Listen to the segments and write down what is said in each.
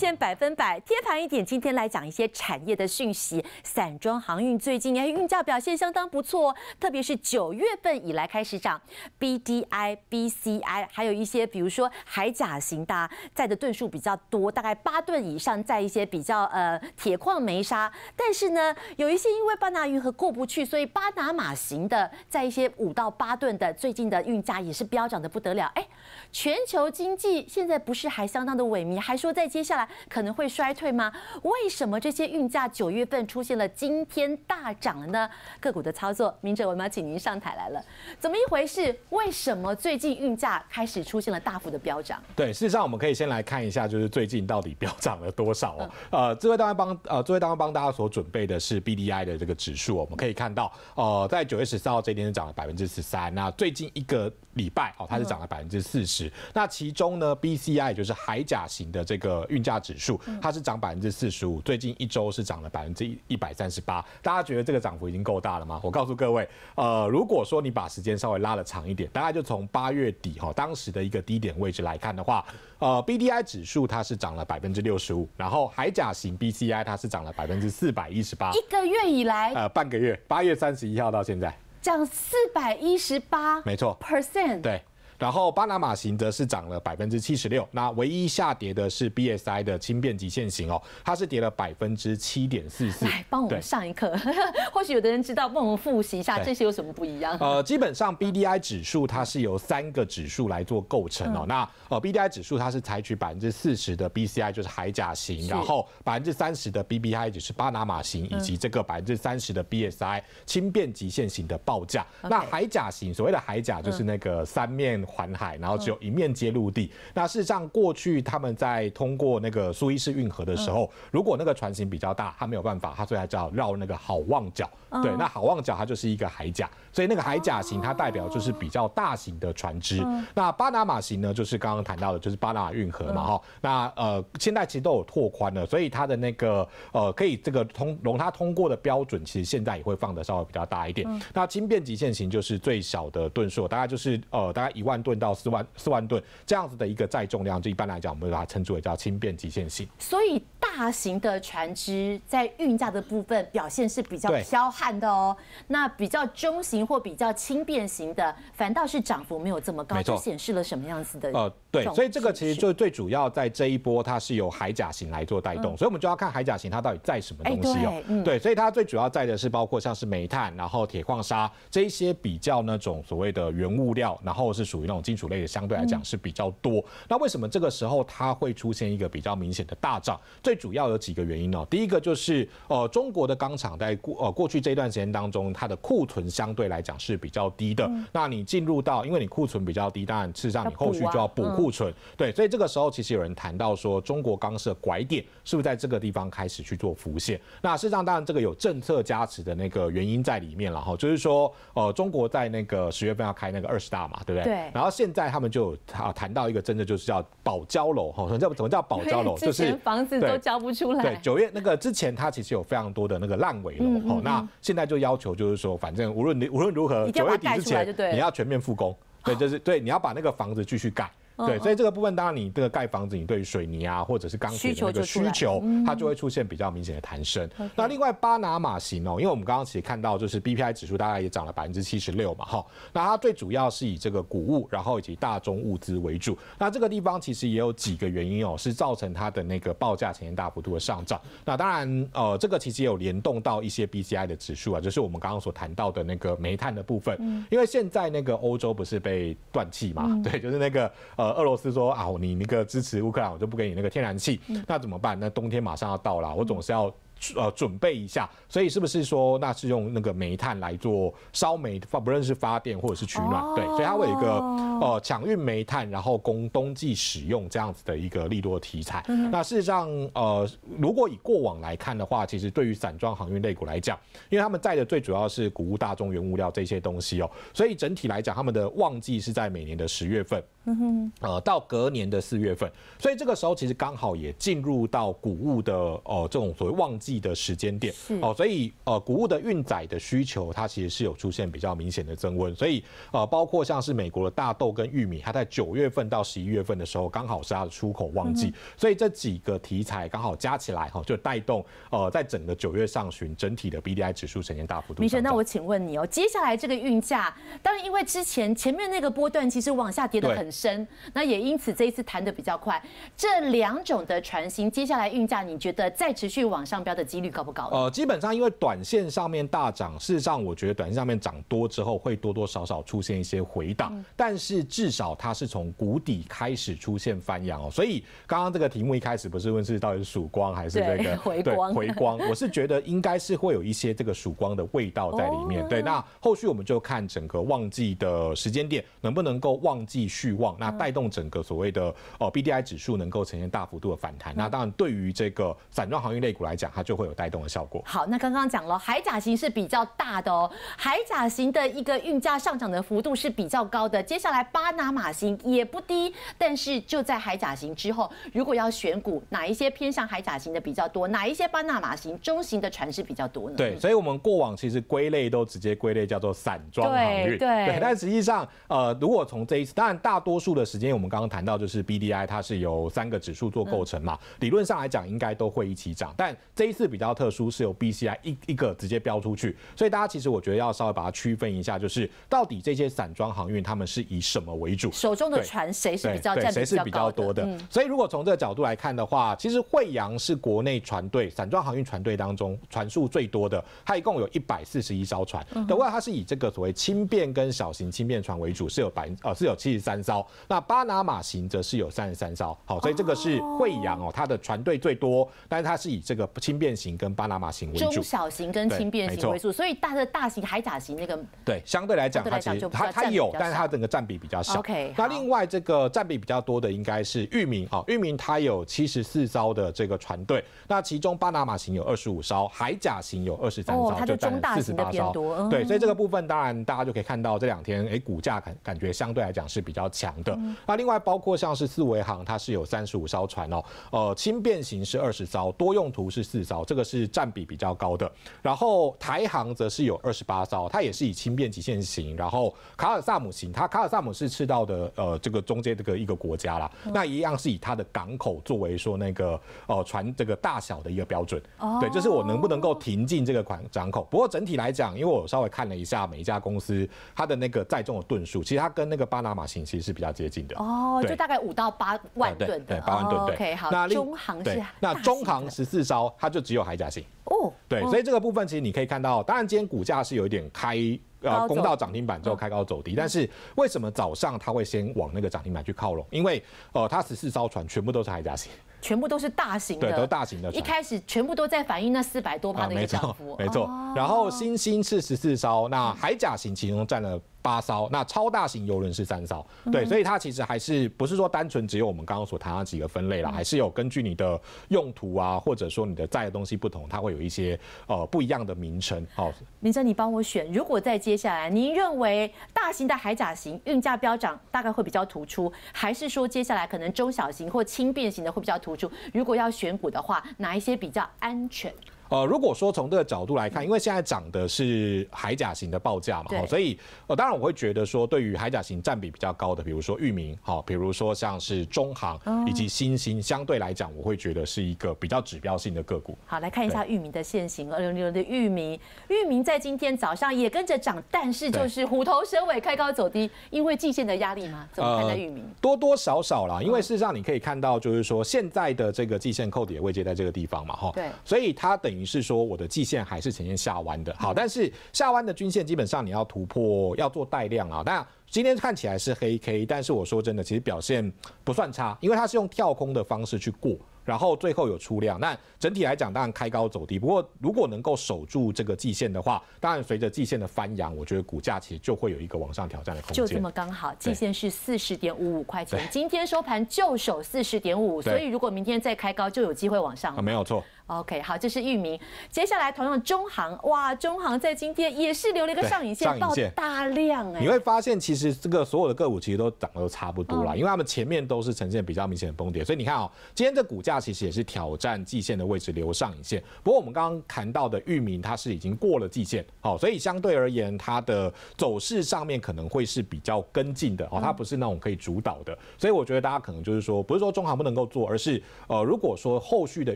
现百分百贴盘一点，今天来讲一些产业的讯息。散装航运最近哎运价表现相当不错，特别是九月份以来开始涨。B D I B C I，还有一些比如说海甲型的载的吨数比较多，大概八吨以上，在一些比较呃铁矿煤砂。但是呢，有一些因为巴拿运河过不去，所以巴拿马型的在一些五到八吨的最近的运价也是飙涨的不得了。哎，全球经济现在不是还相当的萎靡，还说在接下来。可能会衰退吗？为什么这些运价九月份出现了今天大涨呢？个股的操作，明哲们要请您上台来了，怎么一回事？为什么最近运价开始出现了大幅的飙涨？对，事实上我们可以先来看一下，就是最近到底飙涨了多少哦。呃，这位大哥帮呃，这位大哥帮大家所准备的是 B D I 的这个指数，我们可以看到，呃，在九月十四号这一天是涨了百分之十三，那最近一个礼拜哦，它是涨了百分之四十。那其中呢，B C I 就是海甲型的这个运价。大指数它是涨百分之四十五，最近一周是涨了百分之一一百三十八。大家觉得这个涨幅已经够大了吗？我告诉各位，呃，如果说你把时间稍微拉的长一点，大概就从八月底哈当时的一个低点位置来看的话，呃，B D I 指数它是涨了百分之六十五，然后海甲型 B C I 它是涨了百分之四百一十八，一个月以来呃半个月，八月三十一号到现在涨四百一十八，没错 percent 对。然后巴拿马型则是涨了百分之七十六，那唯一下跌的是 B S I 的轻便极限型哦，它是跌了百分之七点四四。来帮我们上一课，或许有的人知道，帮我们复习一下这些有什么不一样？呃，基本上 B D I 指数它是由三个指数来做构成哦。那呃 B D I 指数它是采取百分之四十的 B C I 就是海甲型，然后百分之三十的 B B I 就是巴拿马型，以及这个百分之三十的 B S I 轻便极限型的报价。那海甲型所谓的海甲就是那个三面。环海，然后只有一面接陆地。那事实上，过去他们在通过那个苏伊士运河的时候，如果那个船型比较大，他没有办法，他所以要绕那个好望角。对，那好望角它就是一个海甲，所以那个海甲型它代表就是比较大型的船只。那巴拿马型呢，就是刚刚谈到的，就是巴拿马运河嘛哈。那呃，现在其实都有拓宽了，所以它的那个呃，可以这个通容它通过的标准，其实现在也会放的稍微比较大一点。那轻便极限型就是最小的吨数，大概就是呃，大概一万。吨到四万四万吨这样子的一个载重量，就一般来讲，我们把它称之为叫轻便极限型。所以，大型的船只在运价的部分表现是比较彪悍的哦。那比较中型或比较轻便型的，反倒是涨幅没有这么高，就显示了什么样子的？对，所以这个其实就最主要在这一波，它是由海甲型来做带动，所以我们就要看海甲型它到底在什么东西哦。对，所以它最主要在的是包括像是煤炭，然后铁矿砂这一些比较那种所谓的原物料，然后是属于那种金属类的，相对来讲是比较多。那为什么这个时候它会出现一个比较明显的大涨？最主要有几个原因哦。第一个就是呃，中国的钢厂在过呃过去这一段时间当中，它的库存相对来讲是比较低的。那你进入到，因为你库存比较低，当然事实上你后续就要补。库存对，所以这个时候其实有人谈到说，中国钢市的拐点是不是在这个地方开始去做浮现？那事实上，当然这个有政策加持的那个原因在里面了哈，就是说，呃，中国在那个十月份要开那个二十大嘛，对不对？对。然后现在他们就他谈到一个真的就是叫保交楼哈，什么叫什么叫保交楼？就是房子都交不出来。对九月那个之前，他其实有非常多的那个烂尾楼哈，那现在就要求就是说，反正无论你无论如何九月底之前，你要全面复工，对，就是对，你要把那个房子继续盖。对，所以这个部分当然，你这个盖房子，你对于水泥啊，或者是钢铁的那个需求，它就会出现比较明显的弹升。那另外巴拿马型哦，因为我们刚刚实看到，就是 BPI 指数大概也涨了百分之七十六嘛，哈。那它最主要是以这个谷物，然后以及大宗物资为主。那这个地方其实也有几个原因哦，是造成它的那个报价呈现大幅度的上涨。那当然，呃，这个其实也有联动到一些 b c i 的指数啊，就是我们刚刚所谈到的那个煤炭的部分，因为现在那个欧洲不是被断气嘛，对，就是那个呃。俄罗斯说啊，你那个支持乌克兰，我就不给你那个天然气，那怎么办？那冬天马上要到了，我总是要。呃，准备一下，所以是不是说那是用那个煤炭来做烧煤发，不论是发电或者是取暖？对，所以它会有一个呃抢运煤炭，然后供冬季使用这样子的一个利多题材。那事实上，呃，如果以过往来看的话，其实对于散装航运类股来讲，因为他们在的最主要是谷物、大宗原物料这些东西哦，所以整体来讲，他们的旺季是在每年的十月份，嗯哼，呃，到隔年的四月份，所以这个时候其实刚好也进入到谷物的呃这种所谓旺季。季的时间点哦，所以呃，谷物的运载的需求，它其实是有出现比较明显的增温，所以呃，包括像是美国的大豆跟玉米，它在九月份到十一月份的时候，刚好是它的出口旺季，所以这几个题材刚好加起来哈，就带动呃，在整个九月上旬整体的 B D I 指数呈现大幅度。米生，那我请问你哦，接下来这个运价，当然因为之前前面那个波段其实往下跌的很深，那也因此这一次谈的比较快，这两种的船型，接下来运价你觉得再持续往上飙的？的几率高不高？呃，基本上因为短线上面大涨，事实上我觉得短线上面涨多之后会多多少少出现一些回档，但是至少它是从谷底开始出现翻扬哦。所以刚刚这个题目一开始不是问是到底是曙光还是这个回光？回光，我是觉得应该是会有一些这个曙光的味道在里面。对，那后续我们就看整个旺季的时间点能不能够旺季续旺，那带动整个所谓的哦 B D I 指数能够呈现大幅度的反弹。那当然对于这个散装行业类股来讲，它。就会有带动的效果。好，那刚刚讲了海甲型是比较大的哦，海甲型的一个运价上涨的幅度是比较高的。接下来巴拿马型也不低，但是就在海甲型之后，如果要选股，哪一些偏向海甲型的比较多？哪一些巴拿马型中型的船是比较多呢？对，所以我们过往其实归类都直接归类叫做散装航运。对对。但实际上，呃，如果从这一次，当然大多数的时间我们刚刚谈到就是 B D I，它是由三个指数做构成嘛，理论上来讲应该都会一起涨，但这一次。是比较特殊，是由 BCI 一一个直接标出去，所以大家其实我觉得要稍微把它区分一下，就是到底这些散装航运他们是以什么为主？手中的船谁是比较占谁是比较多的？所以如果从这个角度来看的话，其实惠阳是国内船队散装航运船队当中船数最多的，它一共有一百四十一艘船，的外它是以这个所谓轻便跟小型轻便船为主，是有百呃是有七十三艘，那巴拿马型则是有三十三艘。好，所以这个是惠阳哦，它的船队最多，但是它是以这个轻便。变形跟巴拿马型为主，中小型跟轻便型为主，所以大的大型海甲型那个对相对来讲，它其实它它有，但是它整个占比比较小。那另外这个占比比较多的应该是域名啊，域名它有七十四艘的这个船队，那其中巴拿马型有二十五艘，海甲型有二十三艘，就中大型比较多。对，所以这个部分当然大家就可以看到这两天，哎，股价感感觉相对来讲是比较强的。那另外包括像是四维航，它是有三十五艘船哦，呃，轻便型是二十艘，多用途是四。招这个是占比比较高的，然后台航则是有二十八艘，它也是以轻便极限型，然后卡尔萨姆型，它卡尔萨姆是赤道的呃这个中间这个一个国家啦，那一样是以它的港口作为说那个呃船这个大小的一个标准，对，就是我能不能够停进这个款港口。不过整体来讲，因为我稍微看了一下每一家公司它的那个载重的吨数，其实它跟那个巴拿马型其实是比较接近的，哦，就大概五到八万吨对，八万吨对。那中航是那中航十四艘，它就。只有海甲型哦，对，所以这个部分其实你可以看到，当然今天股价是有一点开呃攻到涨停板之后开高走低，但是为什么早上它会先往那个涨停板去靠拢？因为呃它十四艘船全部都是海甲型，全部都是大型，对，都大型的，一开始全部都在反映那四百多盘的涨幅，没错，然后星星是十四艘，那海甲型其中占了。八艘，那超大型游轮是三艘，对，所以它其实还是不是说单纯只有我们刚刚所谈的几个分类啦，还是有根据你的用途啊，或者说你的载的东西不同，它会有一些呃不一样的名称。好，明升，你帮我选。如果在接下来，您认为大型的海甲型运价飙涨大概会比较突出，还是说接下来可能中小型或轻便型的会比较突出？如果要选股的话，哪一些比较安全？呃，如果说从这个角度来看，因为现在涨的是海甲型的报价嘛，哈，所以呃，当然我会觉得说，对于海甲型占比比较高的，比如说域名，好，比如说像是中行以及新兴，相对来讲，我会觉得是一个比较指标性的个股。好，来看一下域名的现形，二零六六的域名，域名在今天早上也跟着涨，但是就是虎头蛇尾，开高走低，因为季线的压力吗？怎么看？待域名多多少少啦，因为事实上你可以看到，就是说现在的这个季线扣底的位置在这个地方嘛，哈，对，所以它等于。你是说我的季线还是呈现下弯的？好，但是下弯的均线基本上你要突破，要做带量啊。那今天看起来是黑 K，但是我说真的，其实表现不算差，因为它是用跳空的方式去过，然后最后有出量。那整体来讲，当然开高走低，不过如果能够守住这个季线的话，当然随着季线的翻扬，我觉得股价其实就会有一个往上挑战的空间。就这么刚好，季线是四十点五五块钱，今天收盘就守四十点五，所以如果明天再开高，就有机会往上。啊，没有错。OK，好，这是域名。接下来，同样中行，哇，中行在今天也是留了一个上影线，报大量哎。你会发现，其实这个所有的个股其实都涨得都差不多了，因为他们前面都是呈现比较明显的崩跌，所以你看哦，今天这股价其实也是挑战季线的位置，留上影线。不过我们刚刚谈到的域名，它是已经过了季线，好，所以相对而言，它的走势上面可能会是比较跟进的，哦，它不是那种可以主导的。所以我觉得大家可能就是说，不是说中行不能够做，而是呃，如果说后续的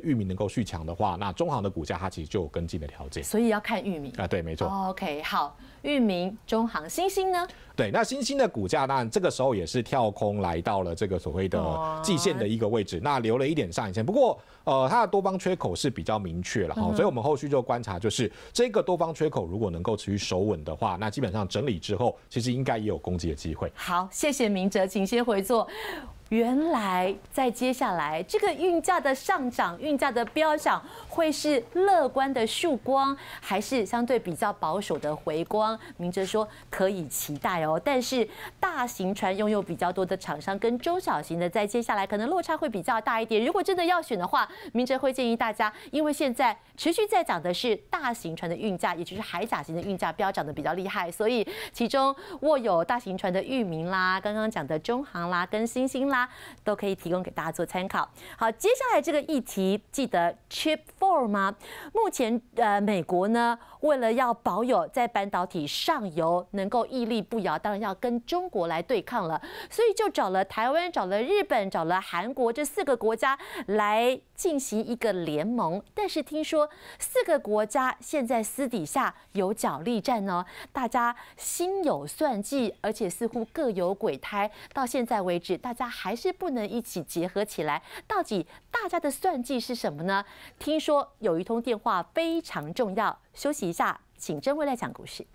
域名能够续强。的话，那中行的股价它其实就有跟进的条件，所以要看域名啊，对，没错。OK，好，域名、中行、星星呢？对，那星星的股价，当然这个时候也是跳空来到了这个所谓的季线的一个位置，那留了一点上影线，不过呃，它的多方缺口是比较明确了，所以我们后续就观察，就是这个多方缺口如果能够持续守稳的话，那基本上整理之后，其实应该也有攻击的机会。好，谢谢明哲，请先回座。原来在接下来这个运价的上涨，运价的飙涨，会是乐观的曙光，还是相对比较保守的回光？明哲说可以期待哦，但是大型船拥有比较多的厂商，跟中小型的在接下来可能落差会比较大一点。如果真的要选的话，明哲会建议大家，因为现在持续在涨的是大型船的运价，也就是海甲型的运价飙涨的比较厉害，所以其中握有大型船的域名啦，刚刚讲的中航啦，跟星星啦。都可以提供给大家做参考。好，接下来这个议题，记得 Chip Four 吗？目前呃，美国呢，为了要保有在半导体上游能够屹立不摇，当然要跟中国来对抗了，所以就找了台湾、找了日本、找了韩国这四个国家来进行一个联盟。但是听说四个国家现在私底下有角力战哦，大家心有算计，而且似乎各有鬼胎。到现在为止，大家还。还是不能一起结合起来？到底大家的算计是什么呢？听说有一通电话非常重要，休息一下，请真微来讲故事。